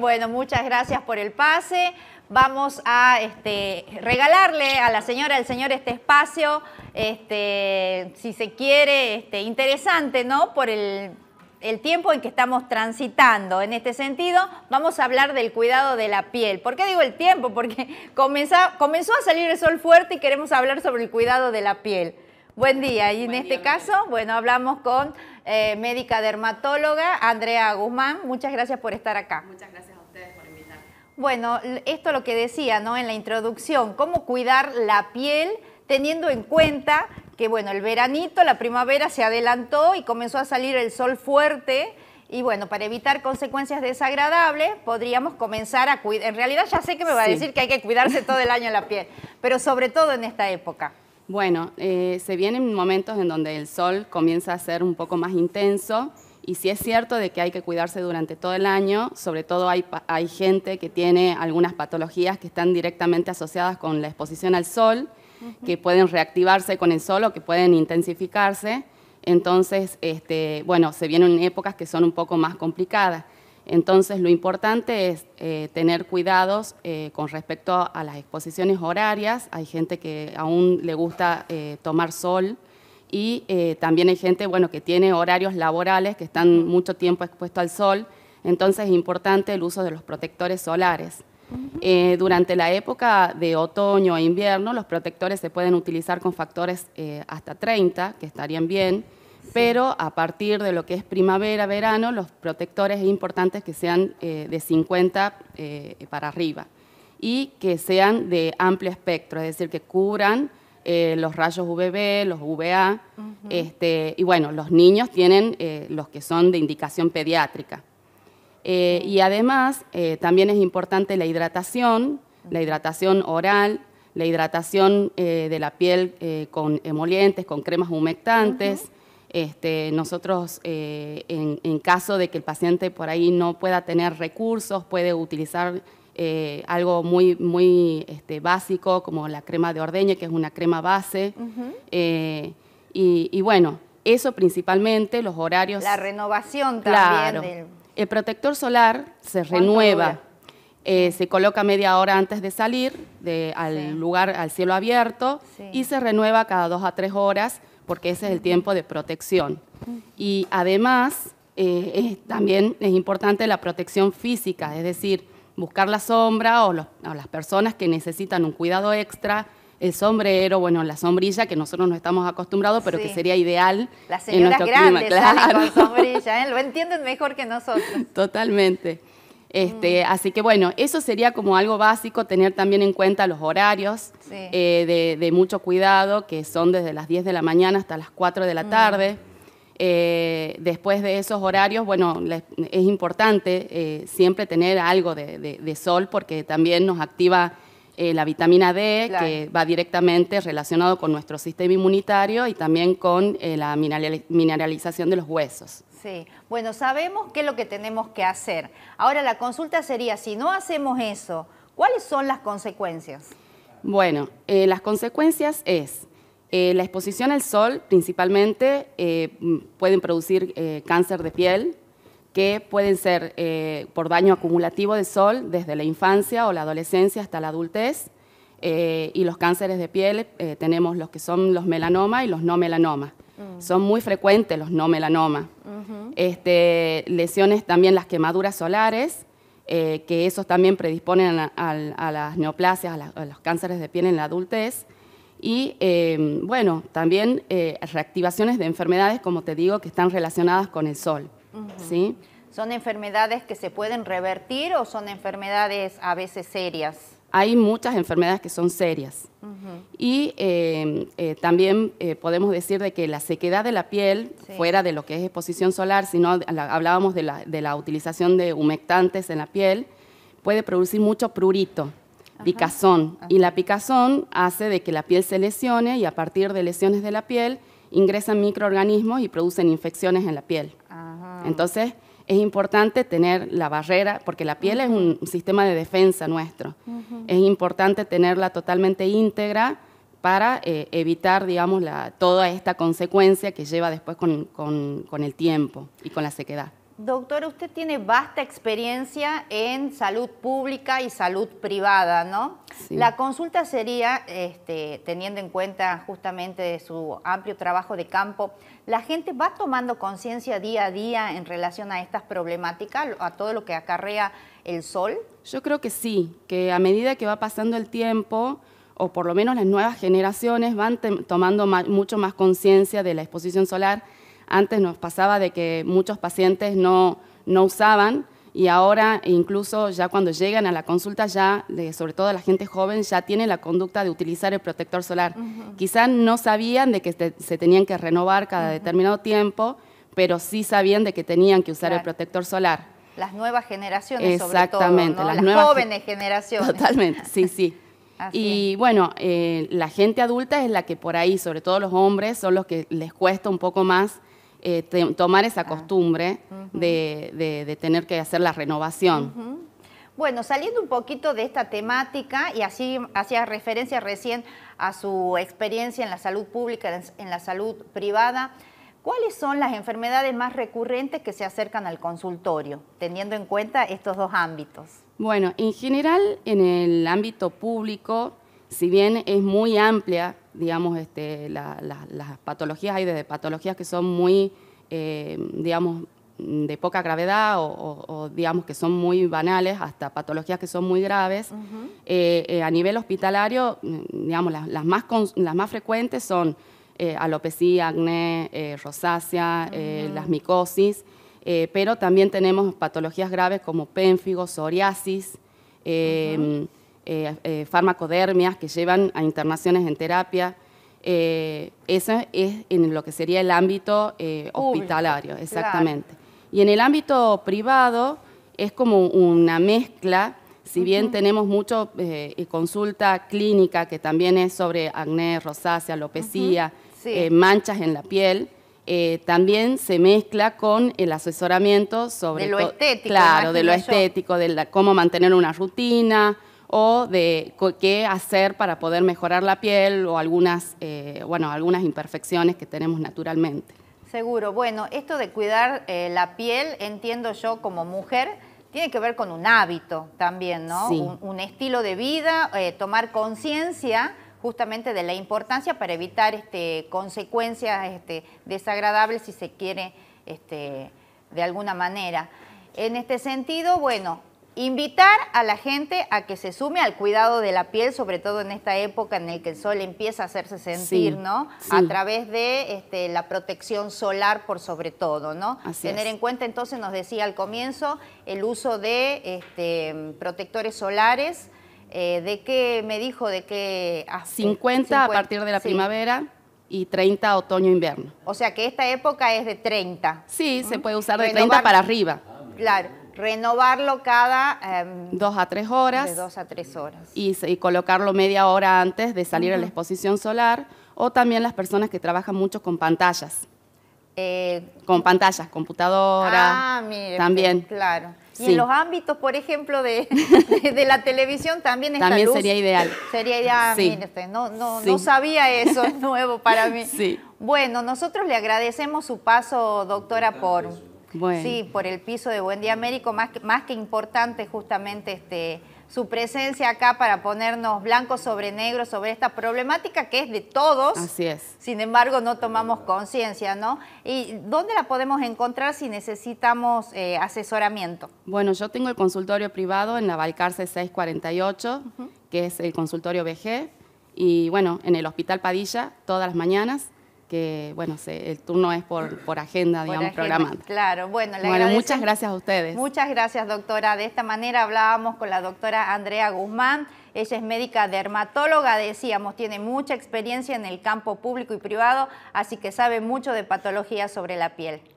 bueno, muchas gracias por el pase. Vamos a este, regalarle a la señora, al señor, este espacio, este, si se quiere, este, interesante, ¿no? Por el, tiempo en que estamos transitando. En este sentido, vamos a hablar del cuidado de la piel. ¿Por qué digo el tiempo? Porque comenzó a salir el sol fuerte y queremos hablar sobre el cuidado de la piel. Buen día. Y en este caso, bueno, hablamos con eh, médica dermatóloga Andrea Guzmán. Muchas gracias por estar acá. Muchas gracias. Bueno, esto lo que decía, ¿no? En la introducción, cómo cuidar la piel teniendo en cuenta que, bueno, el veranito, la primavera se adelantó y comenzó a salir el sol fuerte. Y bueno, para evitar consecuencias desagradables, podríamos comenzar a cuidar. En realidad ya sé que me va a decir que hay que cuidarse todo el año la piel, pero sobre todo en esta época. Bueno, eh, se vienen momentos en donde el sol comienza a ser un poco más intenso y si es cierto de que hay que cuidarse durante todo el año, sobre todo hay, gente que tiene algunas patologías que están directamente asociadas con la exposición al sol, que pueden reactivarse con el sol o que pueden intensificarse. Entonces, este, bueno, se vienen épocas que son un poco más complicadas. Entonces, lo importante es eh, tener cuidados eh, con respecto a las exposiciones horarias. Hay gente que aún le gusta eh, tomar sol y eh, también hay gente bueno, que tiene horarios laborales, que están mucho tiempo expuesto al sol, entonces es importante el uso de los protectores solares. Eh, durante la época de otoño e invierno, los protectores se pueden utilizar con factores eh, hasta 30, que estarían bien, pero a partir de lo que es primavera, verano, los protectores es importante que sean de 50 para arriba y que sean de amplio espectro, es decir, que cubran eh, los rayos UVB, los VA, este, y bueno, los niños tienen eh, los que son de indicación pediátrica. Eh, y además, también es importante la hidratación, la hidratación oral, la hidratación de la piel con emolientes, con cremas humectantes. Este, nosotros, en, en, caso de que el paciente por ahí no pueda tener recursos, puede utilizar eh, algo muy, muy este, básico como la crema de ordeña, que es una crema base. Eh, y, bueno, eso principalmente, los horarios. La renovación también. Del... El protector solar se renueva. Eh, se coloca media hora antes de salir al lugar, al cielo abierto, y se renueva cada dos a tres horas, porque ese es el tiempo de protección. Y además, también es importante la protección física, es decir, buscar la sombra o, las personas que necesitan un cuidado extra, el sombrero, bueno, la sombrilla que nosotros no estamos acostumbrados, pero que sería ideal. Las señoras grandes claro. con sombrilla, ¿eh? lo entienden mejor que nosotros. Totalmente. Este, mm. Así que bueno, eso sería como algo básico, tener también en cuenta los horarios eh, de, mucho cuidado, que son desde las 10 de la mañana hasta las 4 de la mm. tarde. Eh, después de esos horarios, bueno, es importante eh, siempre tener algo de, sol porque también nos activa eh, la vitamina D, que va directamente relacionado con nuestro sistema inmunitario y también con la mineralización de los huesos. Sí, bueno, sabemos qué es lo que tenemos que hacer. Ahora la consulta sería, si no hacemos eso, ¿cuáles son las consecuencias? Bueno, las consecuencias es eh, la exposición al sol principalmente eh, pueden producir eh, cáncer de piel, que pueden ser por daño acumulativo del sol desde la infancia o la adolescencia hasta la adultez. y los cánceres de piel tenemos los que son los melanomas y los no melanomas. Mm. Son muy frecuentes los no melanomas. Este, lesiones también las quemaduras solares, que esos también predisponen a, las neoplasias, a los cánceres de piel en la adultez y eh, bueno, también eh, reactivaciones de enfermedades, como te digo, que están relacionadas con el sol. ¿sí? ¿Son enfermedades que se pueden revertir o son enfermedades a veces serias? Hay muchas enfermedades que son serias. Y eh, también podemos decir de que la sequedad de la piel, fuera de lo que es exposición solar, sino hablábamos de la utilización de humectantes en la piel, puede producir mucho prurito picazón. Y la picazón hace de que la piel se lesione y a partir de lesiones de la piel ingresan microorganismos y producen infecciones en la piel. Entonces es importante tener la barrera, porque la piel es un sistema de defensa nuestro. Es importante tenerla totalmente íntegra para eh, evitar, toda esta consecuencia que lleva después con el tiempo y con la sequedad. Doctora, usted tiene vasta experiencia en salud pública y salud privada, ¿no? La consulta sería, este, teniendo en cuenta justamente su amplio trabajo de campo, ¿la gente va tomando conciencia día a día en relación a estas problemáticas, a todo lo que acarrea el sol? Yo creo que sí, que a medida que va pasando el tiempo, o por lo menos las nuevas generaciones van tomando mucho más conciencia de la exposición solar, antes nos pasaba de que muchos pacientes no, no usaban y ahora incluso ya cuando llegan a la consulta ya, sobre todo la gente joven, ya tiene la conducta de utilizar el protector solar. Quizás no sabían de que se tenían que renovar cada determinado tiempo, pero sí sabían de que tenían que usar el protector solar. Las nuevas generaciones, Exactamente, sobre todo, las, jóvenes generaciones. Totalmente, sí, sí. y bueno, eh, la gente adulta es la que por ahí, sobre todo los hombres, son los que les cuesta un poco más eh, tomar esa ah. costumbre de, tener que hacer la renovación. Bueno, saliendo un poquito de esta temática y así hacía referencia recién a su experiencia en la salud pública, en la salud privada, ¿cuáles son las enfermedades más recurrentes que se acercan al consultorio, teniendo en cuenta estos dos ámbitos? Bueno, en general en el ámbito público, si bien es muy amplia digamos, este, las patologías, hay desde patologías que son muy, eh, digamos, de poca gravedad o, digamos que son muy banales hasta patologías que son muy graves. Eh, eh, a nivel hospitalario, digamos, las, más, las más frecuentes son alopecia, acné, rosácea, las micosis, pero también tenemos patologías graves como pénfigo, psoriasis. Eh, eh, farmacodermias que llevan a internaciones en terapia. Eh, eso es en lo que sería el ámbito hospitalario, exactamente. Y en el ámbito privado es como una mezcla, si bien tenemos mucho consulta clínica que también es sobre acné, rosácea, alopecia, manchas en la piel, también se mezcla con el asesoramiento sobre... lo estético. Claro, de lo estético, de cómo mantener una rutina, o de qué hacer para poder mejorar la piel o algunas, eh, bueno, algunas imperfecciones que tenemos naturalmente. Seguro. Bueno, esto de cuidar eh, la piel, entiendo yo como mujer, tiene que ver con un hábito también, ¿no? Un, estilo de vida, eh, tomar conciencia justamente de la importancia para evitar este, consecuencias este, desagradables si se quiere este, de alguna manera. En este sentido, bueno, Invitar a la gente a que se sume al cuidado de la piel, sobre todo en esta época en la que el sol empieza a hacerse sentir, ¿no? A través de este, la protección solar por sobre todo, ¿no? Tener en cuenta, entonces nos decía al comienzo, el uso de este, protectores solares, eh, ¿de qué me dijo? ¿De qué? 50, a partir de la primavera y 30 otoño-invierno. O sea que esta época es de 30. Sí, se puede usar de 30 para arriba. Claro Renovarlo cada... Em, dos a tres horas. De dos a tres horas. Y, colocarlo media hora antes de salir a la exposición solar o también las personas que trabajan mucho con pantallas. Eh, con pantallas, computadora, ah, mire, pues, también. Claro. Y en los ámbitos, por ejemplo, de, de, la televisión también está También sería ideal. Sería ideal, ah, sí. no, no sabía eso, es nuevo para mí. Bueno, nosotros le agradecemos su paso, doctora, por Sí, por el piso de Buen Día Américo, más que, más que importante justamente este, su presencia acá para ponernos blanco sobre negro sobre esta problemática que es de todos. Así es. Sin embargo, no tomamos conciencia, ¿no? ¿Y dónde la podemos encontrar si necesitamos eh, asesoramiento? Bueno, yo tengo el consultorio privado en la Valcarce 648, que es el consultorio VG, y bueno, en el Hospital Padilla todas las mañanas que, bueno, el turno es por, agenda, digamos, programada. Claro, bueno, le bueno muchas gracias a ustedes. Muchas gracias, doctora. De esta manera hablábamos con la doctora Andrea Guzmán. Ella es médica dermatóloga, decíamos, tiene mucha experiencia en el campo público y privado, así que sabe mucho de patologías sobre la piel.